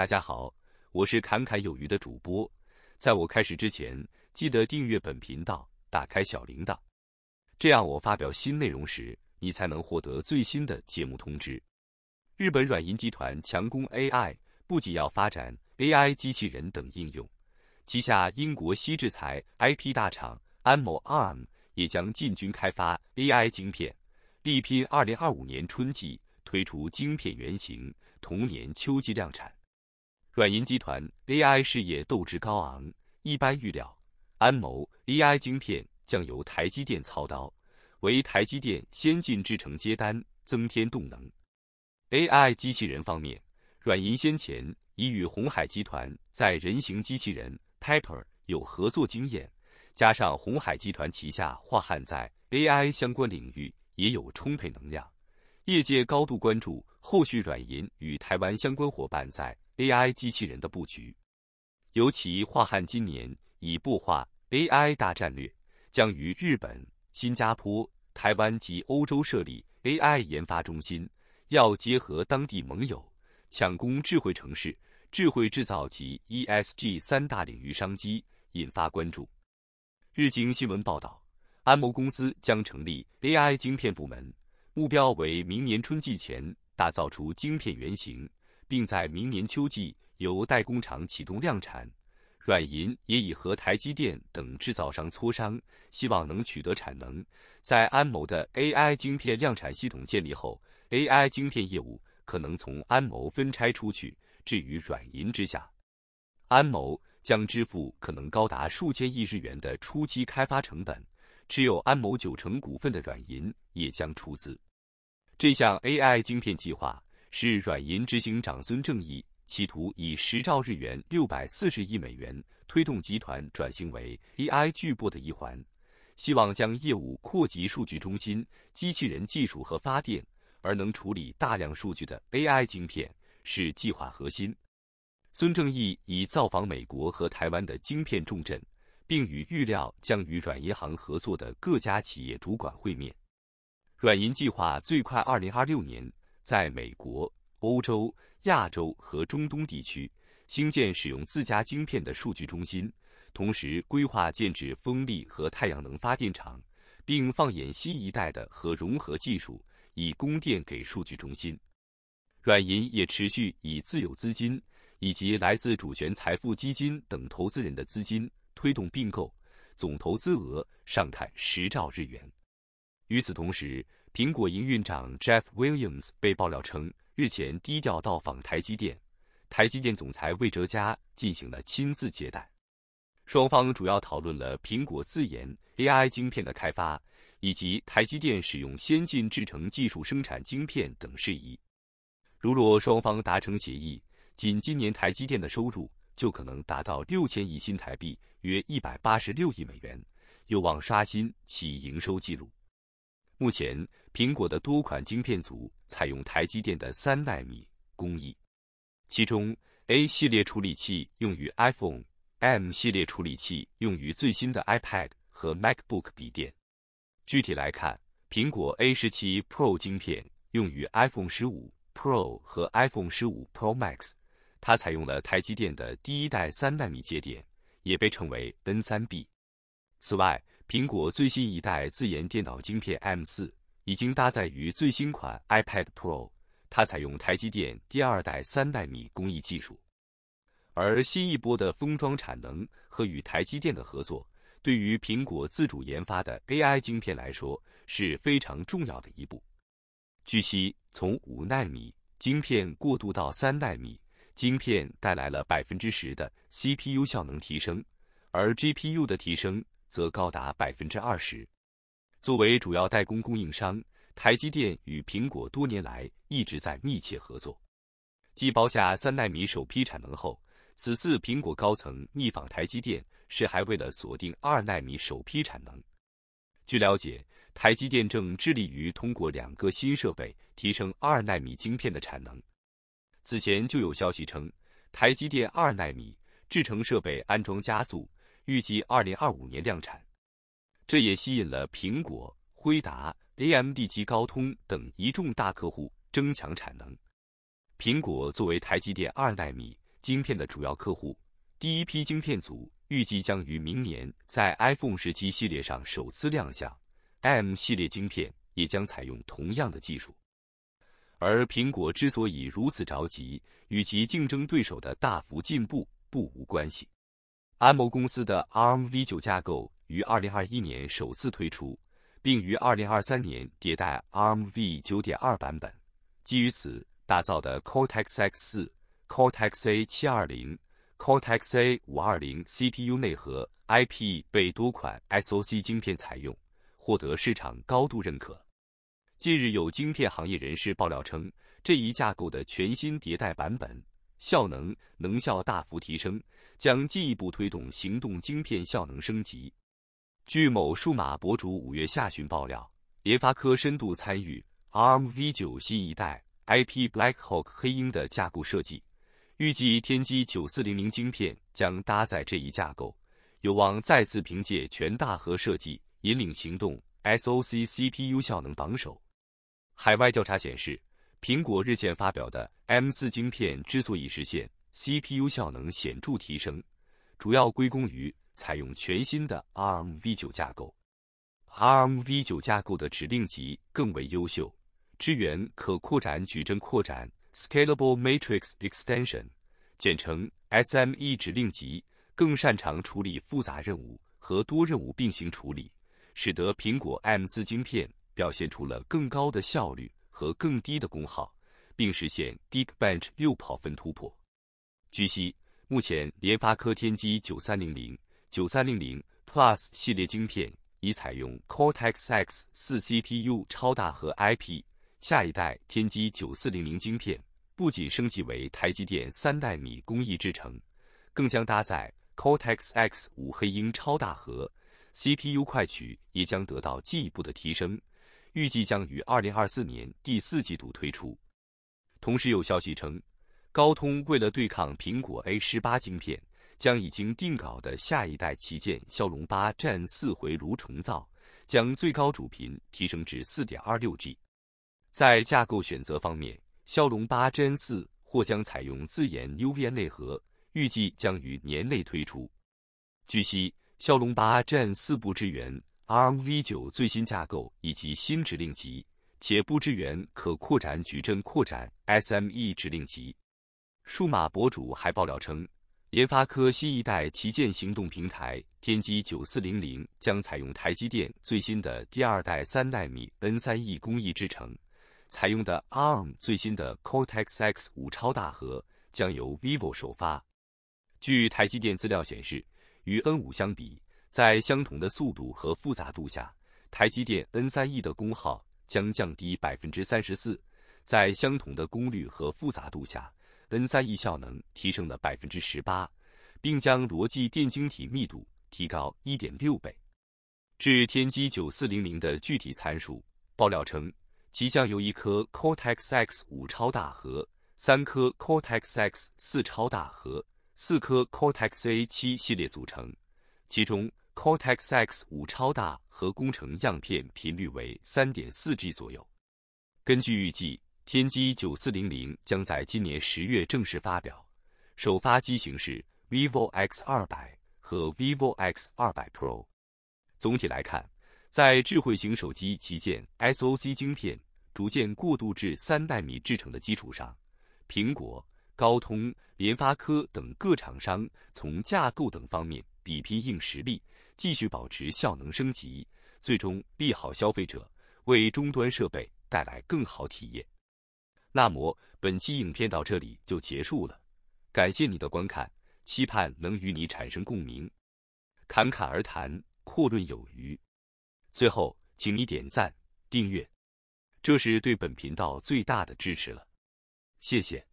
大家好，我是侃侃有余的主播。在我开始之前，记得订阅本频道，打开小铃铛，这样我发表新内容时，你才能获得最新的节目通知。日本软银集团强攻 AI，不仅要发展 AI 机器人等应用，旗下英国西制材 IP 大厂 a o Arm 也将进军开发 AI 晶片，力拼2025年春季推出晶片原型，同年秋季量产。软银集团 AI 事业斗志高昂，一般预料，安谋 AI 晶片将由台积电操刀，为台积电先进制程接单增添动能。AI 机器人方面，软银先前已与红海集团在人形机器人 Pepper 有合作经验，加上红海集团旗下华汉在 AI 相关领域也有充沛能量，业界高度关注后续软银与台湾相关伙伴在。AI 机器人的布局，尤其华汉今年已布画 AI 大战略，将于日本、新加坡、台湾及欧洲设立 AI 研发中心，要结合当地盟友，抢攻智慧城市、智慧制造及 ESG 三大领域商机，引发关注。日经新闻报道，安谋公司将成立 AI 晶片部门，目标为明年春季前打造出晶片原型。并在明年秋季由代工厂启动量产。软银也已和台积电等制造商磋商，希望能取得产能。在安谋的 AI 晶片量产系统建立后，AI 晶片业务可能从安谋分拆出去，置于软银之下。安谋将支付可能高达数千亿日元的初期开发成本，持有安谋九成股份的软银也将出资。这项 AI 晶片计划。是软银执行长孙正义企图以十兆日元六百四十亿美元推动集团转型为 AI 巨擘的一环，希望将业务扩及数据中心、机器人技术和发电，而能处理大量数据的 AI 晶片是计划核心。孙正义已造访美国和台湾的晶片重镇，并与预料将与软银行合作的各家企业主管会面。软银计划最快二零二六年。在美国、欧洲、亚洲和中东地区兴建使用自家晶片的数据中心，同时规划建置风力和太阳能发电厂，并放眼新一代的核融合技术以供电给数据中心。软银也持续以自有资金以及来自主权财富基金等投资人的资金推动并购，总投资额上看十兆日元。与此同时，苹果营运长 Jeff Williams 被爆料称，日前低调到访台积电，台积电总裁魏哲嘉进行了亲自接待。双方主要讨论了苹果自研 AI 晶片的开发，以及台积电使用先进制程技术生产晶片等事宜。如若双方达成协议，仅今年台积电的收入就可能达到六千亿新台币，约一百八十六亿美元，有望刷新其营收纪录。目前，苹果的多款晶片组采用台积电的三纳米工艺，其中 A 系列处理器用于 iPhone，M 系列处理器用于最新的 iPad 和 MacBook 笔电。具体来看，苹果 A 十七 Pro 晶片用于 iPhone 十五 Pro 和 iPhone 十五 Pro Max，它采用了台积电的第一代三纳米节点，也被称为 N 三 B。此外，苹果最新一代自研电脑晶片 M 四已经搭载于最新款 iPad Pro，它采用台积电第二代三纳米工艺技术。而新一波的封装产能和与台积电的合作，对于苹果自主研发的 AI 晶片来说是非常重要的一步。据悉，从五纳米晶片过渡到三纳米晶片带来了百分之十的 CPU 效能提升，而 GPU 的提升。则高达百分之二十。作为主要代工供应商，台积电与苹果多年来一直在密切合作。继包下三纳米首批产能后，此次苹果高层逆访台积电，是还为了锁定二纳米首批产能。据了解，台积电正致力于通过两个新设备提升二纳米晶片的产能。此前就有消息称，台积电二纳米制程设备安装加速。预计二零二五年量产，这也吸引了苹果、辉达、AMD 及高通等一众大客户争抢产能。苹果作为台积电二纳米晶片的主要客户，第一批晶片组预计将于明年在 iPhone 十七系列上首次亮相。M 系列晶片也将采用同样的技术。而苹果之所以如此着急，与其竞争对手的大幅进步不无关系。安谋公司的 Armv9 架构于二零二一年首次推出，并于二零二三年迭代 Armv9.2 版本。基于此打造的 Cortex X4、Cortex A720、Cortex A520 CPU 内核 IP 被多款 SoC 晶片采用，获得市场高度认可。近日有晶片行业人士爆料称，这一架构的全新迭代版本。效能能效大幅提升，将进一步推动行动晶片效能升级。据某数码博主五月下旬爆料，联发科深度参与 Arm V9 新一代 IP Blackhawk 黑鹰的架构设计，预计天玑九四零零晶片将搭载这一架构，有望再次凭借全大核设计引领行动 SoC CPU 效能榜首。海外调查显示。苹果日前发表的 M4 芯片之所以实现 CPU 效能显著提升，主要归功于采用全新的 ARMv9 架构。ARMv9 架构的指令集更为优秀，支援可扩展矩阵扩展 （Scalable Matrix Extension，简称 SME） 指令集，更擅长处理复杂任务和多任务并行处理，使得苹果 M4 芯片表现出了更高的效率。和更低的功耗，并实现 Geekbench 六跑分突破。据悉，目前联发科天玑9300、9300 Plus 系列晶片已采用 Cortex X4 CPU 超大核 IP。下一代天玑9400晶片不仅升级为台积电三代米工艺制程，更将搭载 Cortex X5 黑鹰超大核，CPU 快取也将得到进一步的提升。预计将于二零二四年第四季度推出。同时有消息称，高通为了对抗苹果 A 十八晶片，将已经定稿的下一代旗舰骁龙八 Gen 四回炉重造，将最高主频提升至四点二六 G。在架构选择方面，骁龙八 Gen 四或将采用自研 UVA 内核，预计将于年内推出。据悉，骁龙八 Gen 四不支援。ARMv9 最新架构以及新指令集，且不支援可扩展矩阵扩展 SME 指令集。数码博主还爆料称，联发科新一代旗舰行动平台天玑9400将采用台积电最新的第二代三纳米 N3E 工艺制成，采用的 ARM 最新的 Cortex X5 超大核将由 vivo 首发。据台积电资料显示，与 N5 相比，在相同的速度和复杂度下，台积电 N3E 的功耗将降低百分之三十四。在相同的功率和复杂度下，N3E 效能提升了百分之十八，并将逻辑电晶体密度提高一点六倍。至天玑九四零零的具体参数，爆料称即将由一颗 Cortex X 五超大核、三颗 Cortex X 四超大核、四颗 Cortex A 七系列组成，其中。Cortex X 五超大核工程样片频率为三点四 G 左右。根据预计，天玑九四零零将在今年十月正式发表，首发机型是 vivo X 二百和 vivo X 二百 Pro。总体来看，在智慧型手机旗舰 SoC 芯片逐渐过渡至三纳米制程的基础上，苹果、高通、联发科等各厂商从架构等方面比拼硬实力。继续保持效能升级，最终利好消费者，为终端设备带来更好体验。那么本期影片到这里就结束了，感谢你的观看，期盼能与你产生共鸣。侃侃而谈，阔论有余。最后，请你点赞、订阅，这是对本频道最大的支持了。谢谢。